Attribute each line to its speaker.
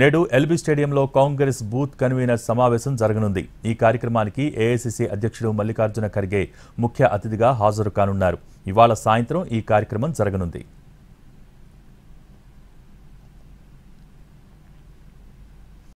Speaker 1: నేడు ఎల్బీ స్టేడియంలో Congress booth convener సమావేశం జరగనుంది ఈ కార్యక్రమానికి ఏఐసిసి అధ్యక్షుడు మల్లికార్జున ఖర్గే ముఖ్య అతిథిగా హాజరు కానున్నారు ఇవాళ సాయంత్రం ఈ కార్యక్రమం జరగనుంది